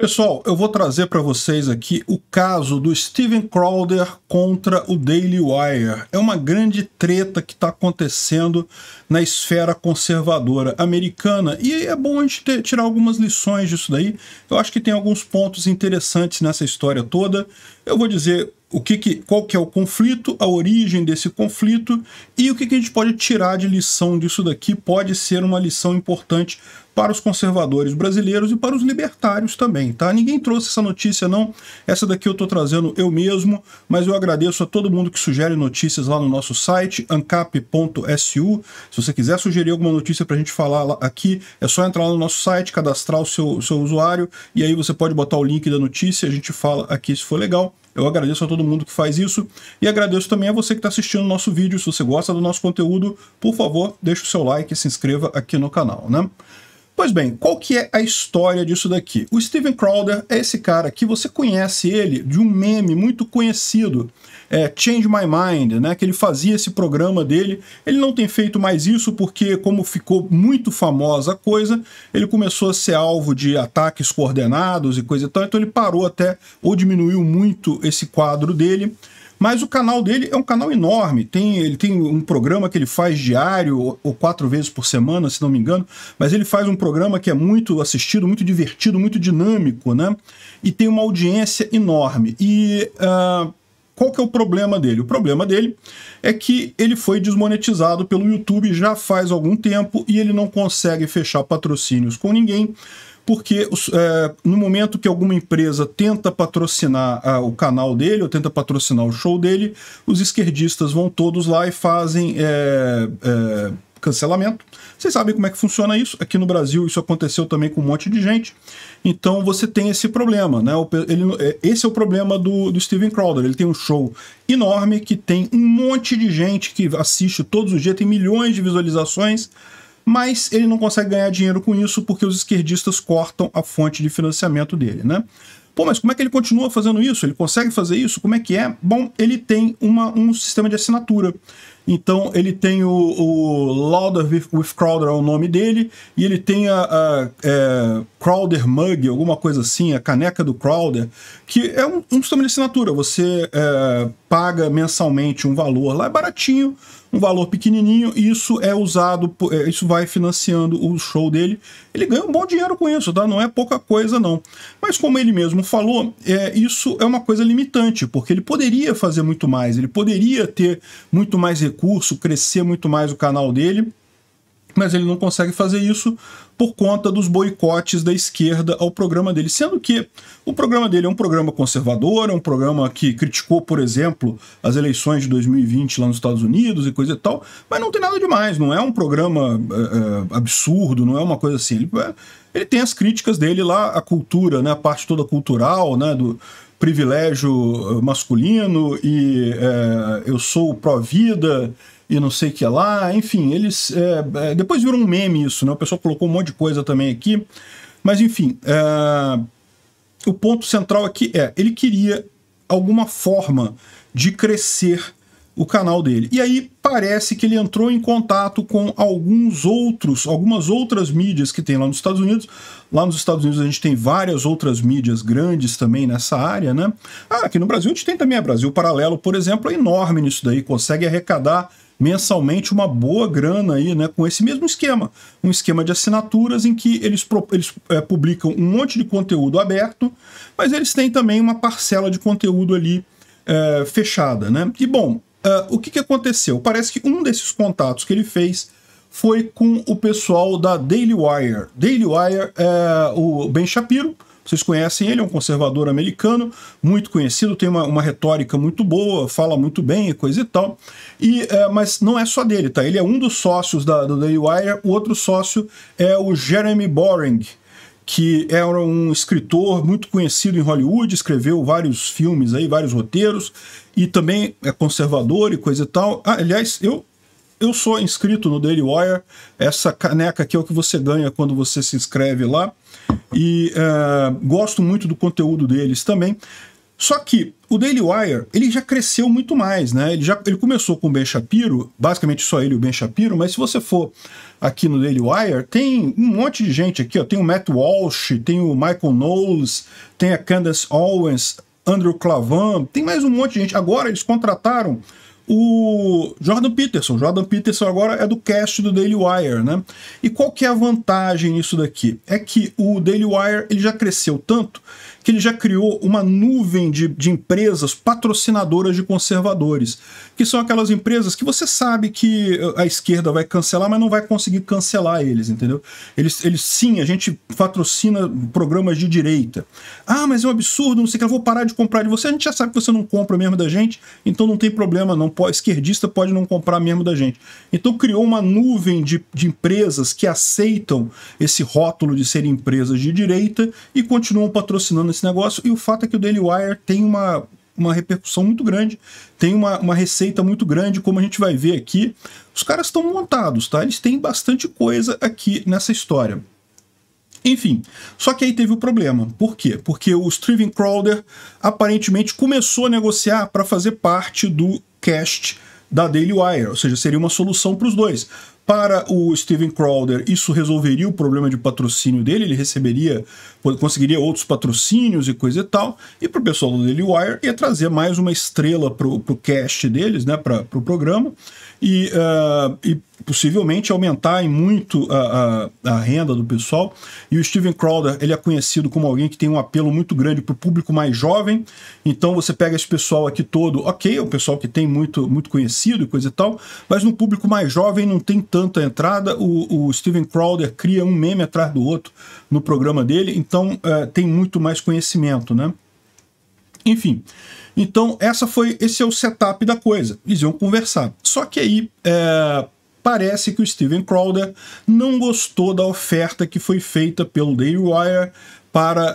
Pessoal, eu vou trazer para vocês aqui o caso do Steven Crowder contra o Daily Wire. É uma grande treta que está acontecendo na esfera conservadora americana e é bom a gente ter, tirar algumas lições disso daí. Eu acho que tem alguns pontos interessantes nessa história toda. Eu vou dizer o que, que qual que é o conflito, a origem desse conflito e o que, que a gente pode tirar de lição disso daqui pode ser uma lição importante para os conservadores brasileiros e para os libertários também, tá? Ninguém trouxe essa notícia, não. Essa daqui eu estou trazendo eu mesmo, mas eu agradeço a todo mundo que sugere notícias lá no nosso site, ancap.su. Se você quiser sugerir alguma notícia para a gente falar aqui, é só entrar lá no nosso site, cadastrar o seu, seu usuário, e aí você pode botar o link da notícia, a gente fala aqui se for legal. Eu agradeço a todo mundo que faz isso e agradeço também a você que está assistindo o nosso vídeo. Se você gosta do nosso conteúdo, por favor, deixe o seu like e se inscreva aqui no canal, né? Pois bem, qual que é a história disso daqui? O Steven Crowder é esse cara que você conhece ele de um meme muito conhecido, é, Change My Mind, né? Que ele fazia esse programa dele. Ele não tem feito mais isso porque, como ficou muito famosa a coisa, ele começou a ser alvo de ataques coordenados e coisa e tal. Então ele parou até ou diminuiu muito esse quadro dele. Mas o canal dele é um canal enorme. Tem, ele tem um programa que ele faz diário ou, ou quatro vezes por semana, se não me engano. Mas ele faz um programa que é muito assistido, muito divertido, muito dinâmico, né? E tem uma audiência enorme. E uh, qual que é o problema dele? O problema dele é que ele foi desmonetizado pelo YouTube já faz algum tempo e ele não consegue fechar patrocínios com ninguém porque é, no momento que alguma empresa tenta patrocinar o canal dele ou tenta patrocinar o show dele, os esquerdistas vão todos lá e fazem é, é, cancelamento. Vocês sabem como é que funciona isso? Aqui no Brasil isso aconteceu também com um monte de gente. Então você tem esse problema, né? Ele, é, esse é o problema do, do Steven Crowder. Ele tem um show enorme que tem um monte de gente que assiste todos os dias, tem milhões de visualizações mas ele não consegue ganhar dinheiro com isso porque os esquerdistas cortam a fonte de financiamento dele, né? Pô, mas como é que ele continua fazendo isso? Ele consegue fazer isso? Como é que é? Bom, ele tem uma, um sistema de assinatura. Então ele tem o, o with, with, Crowder é o nome dele, e ele tem a, a é, Crowder Mug, alguma coisa assim, a caneca do Crowder, que é um, um sistema de assinatura. Você é, paga mensalmente um valor lá, é baratinho, um valor pequenininho, e isso é usado, é, isso vai financiando o show dele. Ele ganha um bom dinheiro com isso, tá? Não é pouca coisa, não. Mas como ele mesmo falou, é, isso é uma coisa limitante, porque ele poderia fazer muito mais, ele poderia ter muito mais recursos recurso, crescer muito mais o canal dele, mas ele não consegue fazer isso por conta dos boicotes da esquerda ao programa dele. Sendo que o programa dele é um programa conservador, é um programa que criticou, por exemplo, as eleições de 2020 lá nos Estados Unidos e coisa e tal, mas não tem nada demais, não é um programa é, absurdo, não é uma coisa assim. Ele, eh, ele, tem as críticas dele lá, a cultura, né, a parte toda cultural, né, do, privilégio eh, masculino e é, eu sou pró-vida e não sei o que lá. Enfim, eles. É, depois virou um meme isso, né? O pessoal colocou um monte de coisa também aqui. Mas enfim, é, o ponto central aqui é: ele queria alguma forma de crescer o canal dele. E aí parece que ele entrou em contato com alguns outros, algumas outras mídias que tem lá nos Estados Unidos. Lá nos Estados Unidos a gente tem várias outras mídias grandes também nessa área, né? Ah, aqui no Brasil a gente tem também a Brasil Paralelo, por exemplo, é enorme nisso daí, consegue arrecadar mensalmente uma boa grana aí, né, com esse mesmo esquema, um esquema de assinaturas em que eles, eles é, publicam um monte de conteúdo aberto, mas eles têm também uma parcela de conteúdo ali é, fechada, né? E bom, uh, o que, que aconteceu? Parece que um desses contatos que ele fez foi com o pessoal da Daily Wire. Daily Wire é o Ben Shapiro, vocês conhecem ele, é um conservador americano, muito conhecido, tem uma, uma retórica muito boa, fala muito bem e coisa e tal. E, é, mas não é só dele, tá? Ele é um dos sócios da, da Daily Wire, o outro sócio é o Jeremy Boring, que era um escritor muito conhecido em Hollywood, escreveu vários filmes aí, vários roteiros, e também é conservador e coisa e tal. Ah, aliás, eu eu sou inscrito no Daily Wire. Essa caneca aqui é o que você ganha quando você se inscreve lá. E eh, gosto muito do conteúdo deles também. Só que o Daily Wire, ele já cresceu muito mais, né? Ele, já, ele começou com o Ben Shapiro, basicamente só ele e o Ben Shapiro, mas se você for aqui no Daily Wire, tem um monte de gente aqui, ó. Tem o Matt Walsh, tem o Michael Knowles, tem a Candace Owens, Andrew Clavan, tem mais um monte de gente. Agora eles contrataram o Jordan Peterson. Jordan Peterson agora é do cast do Daily Wire, né? E qual que é a vantagem nisso daqui? É que o Daily Wire ele já cresceu tanto que ele já criou uma nuvem de, de empresas patrocinadoras de conservadores, que são aquelas empresas que você sabe que eh, a esquerda vai cancelar, mas não vai conseguir cancelar eles, entendeu? Eles, eles sim, a gente patrocina programas de direita. Ah, mas é um absurdo, não sei o que, eu vou parar de comprar de você. A gente já sabe que você não compra mesmo da gente, então não tem problema, não pode, esquerdista pode não comprar mesmo da gente. Então criou uma nuvem de, de empresas que aceitam esse rótulo de serem empresas de direita e continuam patrocinando desse negócio. E o fato é que o Daily Wire tem uma, uma repercussão muito grande, tem uma, uma receita muito grande, como a gente vai ver aqui. Os caras estão montados, tá? Eles têm bastante coisa aqui nessa história. Enfim, só que aí teve o problema. Por quê? Porque o Steven Crowder aparentemente começou a negociar para fazer parte do cast da Daily Wire, ou seja, seria uma solução para os dois. Para o Steven Crowder, isso resolveria o problema de patrocínio dele, ele receberia, conseguiria outros patrocínios e coisa e tal. E para o pessoal do Daily Wire, ia trazer mais uma estrela para o cast deles, né, para o pro programa e, uh, e possivelmente aumentar em muito a, a, a, renda do pessoal. E o Steven Crowder ele é conhecido como alguém que tem um apelo muito grande para o público mais jovem. Então você pega esse pessoal aqui todo, ok, é o pessoal que tem muito, muito conhecido e coisa e tal, mas no público mais jovem não tem tanta entrada. O, o Steven Crowder cria um meme atrás do outro no programa dele, então uh, tem muito mais conhecimento, né? Enfim, então, essa foi esse é o setup da coisa. Eles iam conversar. Só que aí é, parece que o Steven Crowder não gostou da oferta que foi feita pelo Daily Wire para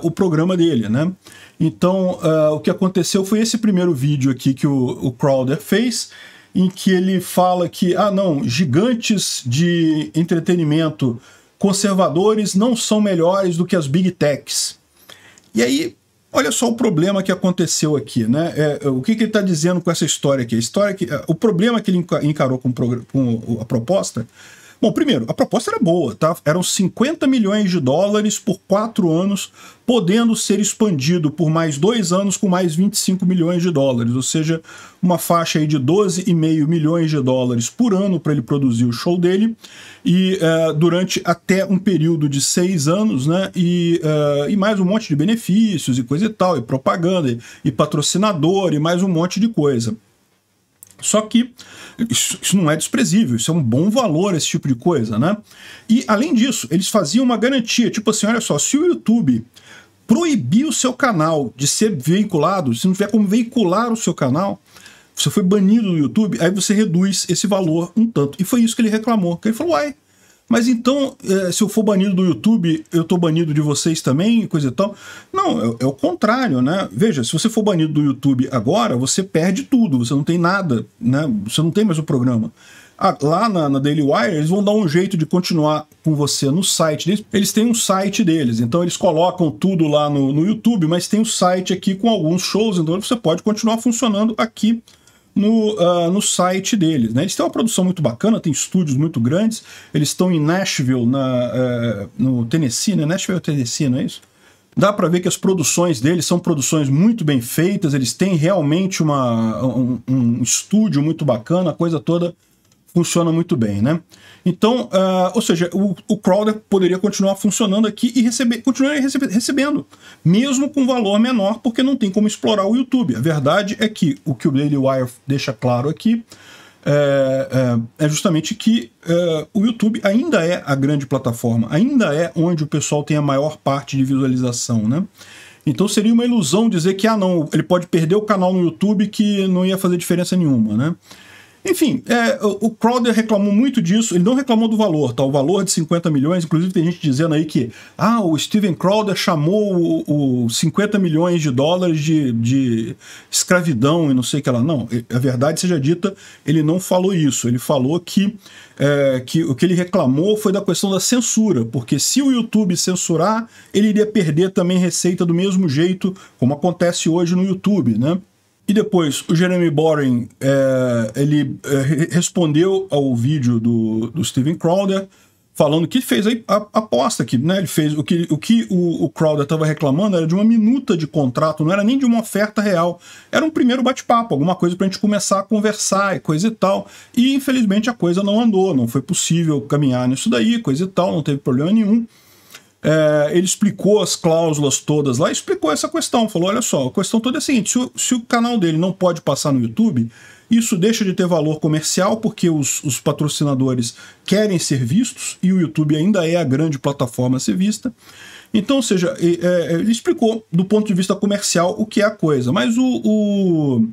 uh, o programa dele, né? Então, uh, o que aconteceu foi esse primeiro vídeo aqui que o, o Crowder fez, em que ele fala que, ah, não, gigantes de entretenimento conservadores não são melhores do que as big techs. E aí Olha só o problema que aconteceu aqui, né? É, é o que, que ele está dizendo com essa história aqui? A história é que, é, o problema que ele encarou com, com a proposta Bom, primeiro, a proposta era boa, tá? Eram 50 milhões de dólares por quatro anos, podendo ser expandido por mais dois anos com mais 25 milhões de dólares, ou seja, uma faixa aí de 12,5 milhões de dólares por ano para ele produzir o show dele, e uh, durante até um período de seis anos, né? E, uh, e mais um monte de benefícios e coisa e tal, e propaganda, e, e patrocinador, e mais um monte de coisa. Só que isso, isso não é desprezível, isso é um bom valor, esse tipo de coisa, né? E além disso, eles faziam uma garantia, tipo assim, olha só, se o YouTube proibir o seu canal de ser veiculado, se não tiver como veicular o seu canal, você foi banido do YouTube, aí você reduz esse valor um tanto. E foi isso que ele reclamou. Que ele falou, uai, mas então, é, se eu for banido do YouTube, eu tô banido de vocês também, coisa e tal. Não, é, é, o contrário, né? Veja, se você for banido do YouTube agora, você perde tudo, você não tem nada, né? Você não tem mais o programa. Ah, lá na, na Daily Wire, eles vão dar um jeito de continuar com você no site deles. Eles têm um site deles, então eles colocam tudo lá no, no YouTube, mas tem o um site aqui com alguns shows, então você pode continuar funcionando aqui no, uh, no site deles. Né? Eles têm uma produção muito bacana, tem estúdios muito grandes. Eles estão em Nashville, na, uh, no Tennessee, né? Nashville, Tennessee, não é isso? Dá para ver que as produções deles são produções muito bem feitas, eles têm realmente uma, um, um estúdio muito bacana, a coisa toda funciona muito bem, né? Então, uh, ou seja, o, o, Crowder poderia continuar funcionando aqui e receber, continuar recebe, recebendo, mesmo com valor menor, porque não tem como explorar o YouTube. A verdade é que o que o Daily Wire deixa claro aqui é, é, é justamente que é, o YouTube ainda é a grande plataforma, ainda é onde o pessoal tem a maior parte de visualização, né? Então seria uma ilusão dizer que ah não, ele pode perder o canal no YouTube que não ia fazer diferença nenhuma, né? Enfim, é, o Crowder reclamou muito disso, ele não reclamou do valor, tá? O valor de 50 milhões, inclusive tem gente dizendo aí que ah, o Steven Crowder chamou o, 50 milhões de dólares de, de escravidão e não sei o que lá. Não, a verdade seja dita, ele não falou isso. Ele falou que, é, que o que ele reclamou foi da questão da censura, porque se o YouTube censurar, ele iria perder também receita do mesmo jeito, como acontece hoje no YouTube, né? E depois, o Jeremy Boring, é, ele é, respondeu ao vídeo do, do Steven Crowder, falando que fez a, a, a aposta que, né, ele fez o que o, que o, o Crowder estava reclamando era de uma minuta de contrato, não era nem de uma oferta real. Era um primeiro bate-papo, alguma coisa para a gente começar a conversar e coisa e tal. E infelizmente a coisa não andou, não foi possível caminhar nisso daí, coisa e tal, não teve problema nenhum. É, ele explicou as cláusulas todas lá, explicou essa questão. Falou: olha só, a questão toda é a seguinte: se o, se o canal dele não pode passar no YouTube, isso deixa de ter valor comercial porque os, os, patrocinadores querem ser vistos e o YouTube ainda é a grande plataforma a ser vista. Então, ou seja, é, ele explicou do ponto de vista comercial o que é a coisa, mas o, o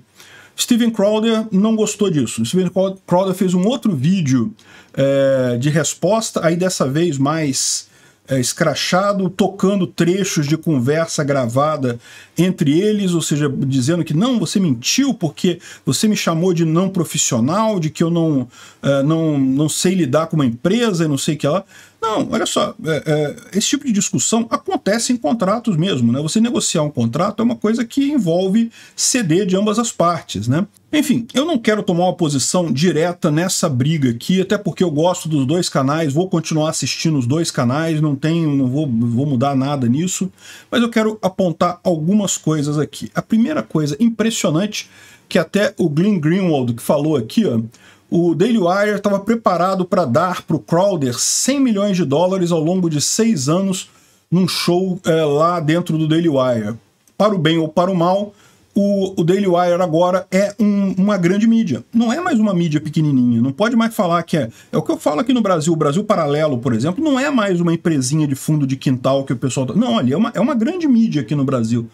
Steven Crowder não gostou disso. O Steven Crowder fez um outro vídeo é, de resposta, aí dessa vez mais é, escrachado, tocando trechos de conversa gravada entre eles, ou seja, dizendo que não, você mentiu porque você me chamou de não profissional, de que eu não, é, não, não sei lidar com uma empresa e não sei o que lá. Não, olha só, é, é esse tipo de discussão acontece em contratos mesmo, né? Você negociar um contrato é uma coisa que envolve ceder de ambas as partes, né? Enfim, eu não quero tomar uma posição direta nessa briga aqui, até porque eu gosto dos dois canais, vou continuar assistindo os dois canais, não tenho, não vou, vou mudar nada nisso, mas eu quero apontar algumas coisas aqui. A primeira coisa impressionante que até o Glenn Greenwald que falou aqui, ó, o Daily Wire estava preparado para dar para o Crowder 100 milhões de dólares ao longo de seis anos num show é, lá dentro do Daily Wire. Para o bem ou para o mal, o, o Daily Wire agora é um, uma grande mídia. Não é mais uma mídia pequenininha. Não pode mais falar que é. É o que eu falo aqui no Brasil. O Brasil Paralelo, por exemplo, não é mais uma empresinha de fundo de quintal que o pessoal. Tá- não, ali é uma, é uma grande mídia aqui no Brasil,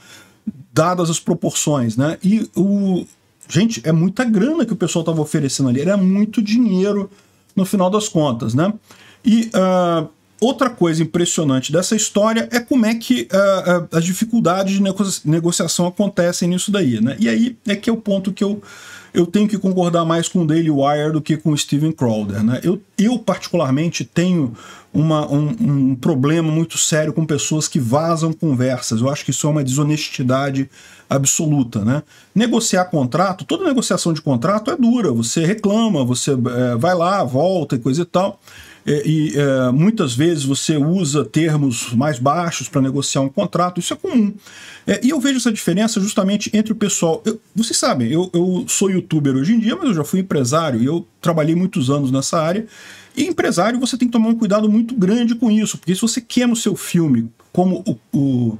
dadas as proporções, né? E o. Gente, é muita grana que o pessoal estava oferecendo ali. Era muito dinheiro no final das contas, né? E. Uh Outra coisa impressionante dessa história é como é que uh, uh, as dificuldades de nego negociação acontecem nisso daí, né? E aí é que é o ponto que eu, eu tenho que concordar mais com o Daily Wire do que com o Steven Crowder, né? Eu, eu particularmente tenho uma, um, um problema muito sério com pessoas que vazam conversas. Eu acho que isso é uma desonestidade absoluta, né? Negociar contrato, toda negociação de contrato é dura. Você reclama, você é, vai lá, volta e coisa e tal e, é, e é, muitas vezes você usa termos mais baixos para negociar um contrato, isso é comum. É, e eu vejo essa diferença justamente entre o pessoal. Eu, vocês sabem, eu, eu sou youtuber hoje em dia, mas eu já fui empresário e eu trabalhei muitos anos nessa área. E empresário, você tem que tomar um cuidado muito grande com isso, porque se você queima o seu filme, como o, o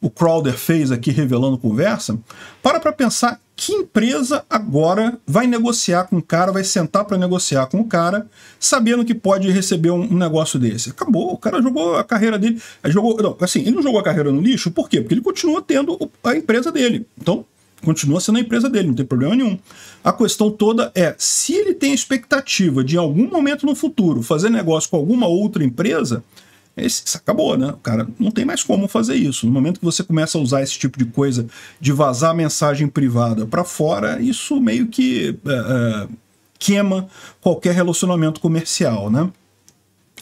o Crowder fez aqui revelando conversa, para para pensar que empresa agora vai negociar com o cara, vai sentar para negociar com o cara, sabendo que pode receber um, negócio desse? Acabou, o cara jogou a carreira dele, jogou, não, assim, ele não jogou a carreira no lixo, por quê? Porque ele continua tendo a empresa dele. Então, continua sendo a empresa dele, não tem problema nenhum. A questão toda é, se ele tem expectativa de em algum momento no futuro fazer negócio com alguma outra empresa, esse, acabou, né? O cara não tem mais como fazer isso. No momento que você começa a usar esse tipo de coisa, de vazar mensagem privada para fora, isso meio que uh, uh, queima qualquer relacionamento comercial, né?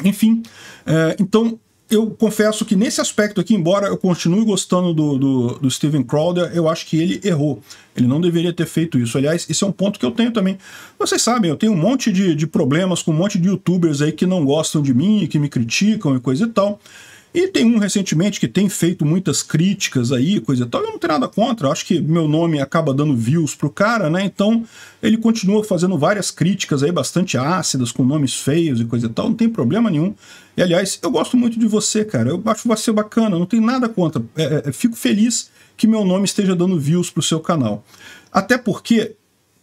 Enfim, uh, então eu confesso que nesse aspecto aqui, embora eu continue gostando do, do, do, Steven Crowder, eu acho que ele errou. Ele não deveria ter feito isso. Aliás, esse é um ponto que eu tenho também. Vocês sabem, eu tenho um monte de, de problemas com um monte de youtubers aí que não gostam de mim, que me criticam e coisa e tal. E tem um recentemente que tem feito muitas críticas aí, coisa e tal. Eu não tenho nada contra, acho que meu nome acaba dando views pro cara, né? Então ele continua fazendo várias críticas aí bastante ácidas, com nomes feios e coisa e tal, não tem problema nenhum. E aliás, eu gosto muito de você, cara. Eu acho você bacana, não tenho nada contra. É, é, fico feliz que meu nome esteja dando views pro seu canal. Até porque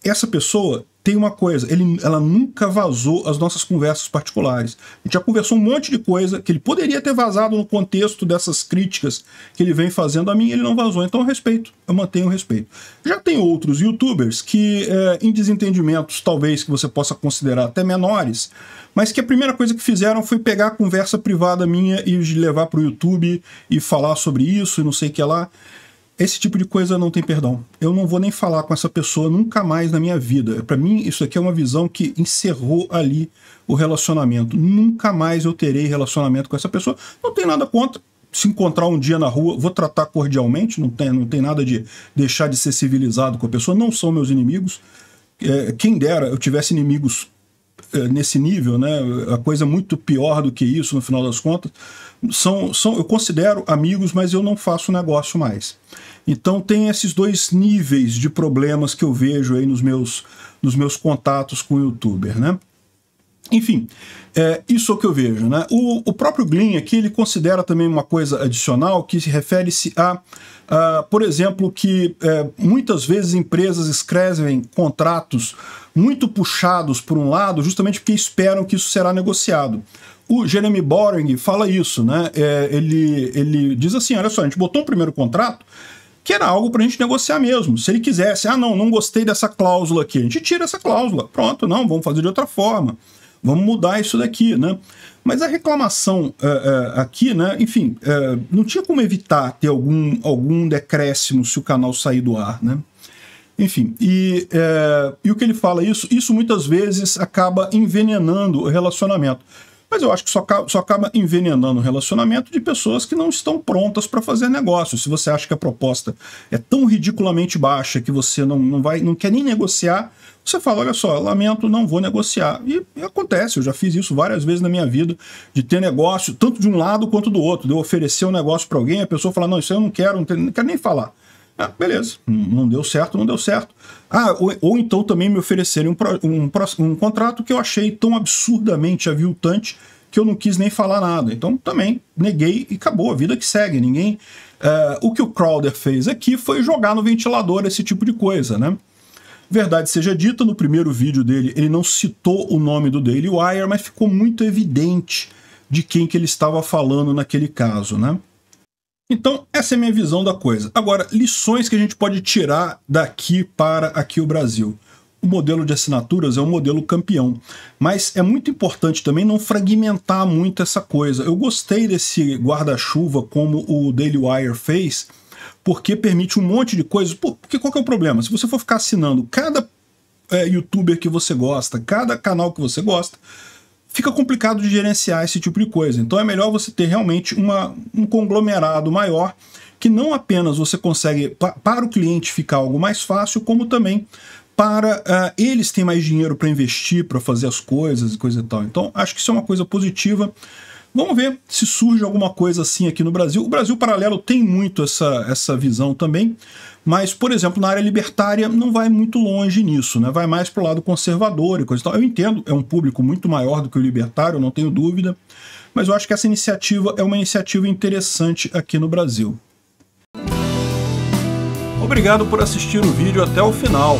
essa pessoa tem uma coisa, ele, ela nunca vazou as nossas conversas particulares. A gente já conversou um monte de coisa que ele poderia ter vazado no contexto dessas críticas que ele vem fazendo a mim, ele não vazou. Então, eu respeito, eu mantenho o respeito. Já tem outros youtubers que, é, em desentendimentos, talvez que você possa considerar até menores, mas que a primeira coisa que fizeram foi pegar a conversa privada minha e levar para o YouTube e falar sobre isso e não sei o que lá. Esse tipo de coisa não tem perdão. Eu não vou nem falar com essa pessoa nunca mais na minha vida. Para mim, isso aqui é uma visão que encerrou ali o relacionamento. Nunca mais eu terei relacionamento com essa pessoa. Não tem nada contra. Se encontrar um dia na rua, vou tratar cordialmente. Não tem, não tem nada de deixar de ser civilizado com a pessoa. Não são meus inimigos. É, quem dera eu tivesse inimigos eh, nesse nível, né? A coisa muito pior do que isso, no final das contas, são, são eu considero amigos, mas eu não faço negócio mais. Então tem esses dois níveis de problemas que eu vejo aí nos meus, nos meus contatos com o youtuber, né? Enfim, é, isso é o que eu vejo. Né? O, o, próprio Glyn aqui ele considera também uma coisa adicional que se refere-se a, a, por exemplo, que é, muitas vezes empresas escrevem contratos muito puxados por um lado, justamente porque esperam que isso será negociado. O Jeremy Boring fala isso, né? É, ele, ele diz assim: olha só, a gente botou um primeiro contrato, que era algo para a gente negociar mesmo. Se ele quisesse, ah, não, não gostei dessa cláusula aqui, a gente tira essa cláusula, pronto, não, vamos fazer de outra forma vamos mudar isso daqui, né? Mas a reclamação uh, uh, aqui, né? Enfim, uh, não tinha como evitar ter algum, algum decréscimo se o canal sair do ar, né? Enfim, e, e o que ele fala isso? Isso muitas vezes acaba envenenando o relacionamento. Mas eu acho que só, só acaba envenenando o relacionamento de pessoas que não estão prontas para fazer negócio. Se você acha que a proposta é tão ridiculamente baixa que você não, não, vai, não quer nem negociar, você fala, olha só, lamento, não vou negociar. E, e, acontece, eu já fiz isso várias vezes na minha vida, de ter negócio, tanto de um lado quanto do outro, de eu oferecer um negócio para alguém, a pessoa fala, não, isso eu não quero, não, tenho, não quero nem falar. Ah, beleza, hum, não deu certo, não deu certo. Ah, ou, ou então também me oferecerem um, um, um contrato que eu achei tão absurdamente aviltante que eu não quis nem falar nada. Então também neguei e acabou, a vida que segue. Ninguém. Uh, o que o Crowder fez aqui foi jogar no ventilador esse tipo de coisa, né? Verdade seja dita, no primeiro vídeo dele ele não citou o nome do Daily Wire, mas ficou muito evidente de quem que ele estava falando naquele caso, né? Então, essa é a minha visão da coisa. Agora, lições que a gente pode tirar daqui para aqui o Brasil. O modelo de assinaturas é um modelo campeão, mas é muito importante também não fragmentar muito essa coisa. Eu gostei desse guarda-chuva como o Daily Wire fez, porque permite um monte de coisas. Porque qual é o problema? Se você for ficar assinando cada é, youtuber que você gosta, cada canal que você gosta, fica complicado de gerenciar esse tipo de coisa. Então é melhor você ter realmente uma, um conglomerado maior que não apenas você consegue para o cliente ficar algo mais fácil, como também para uh, eles têm mais dinheiro para investir, para fazer as coisas e coisa e tal. Então acho que isso é uma coisa positiva Vamos ver se surge alguma coisa assim aqui no Brasil. O Brasil Paralelo tem muito essa, essa visão também, mas, por exemplo, na área libertária não vai muito longe nisso, né? vai mais para o lado conservador e coisa e tal. Eu entendo, é um público muito maior do que o libertário, não tenho dúvida, mas eu acho que essa iniciativa é uma iniciativa interessante aqui no Brasil. Obrigado por assistir o vídeo até o final.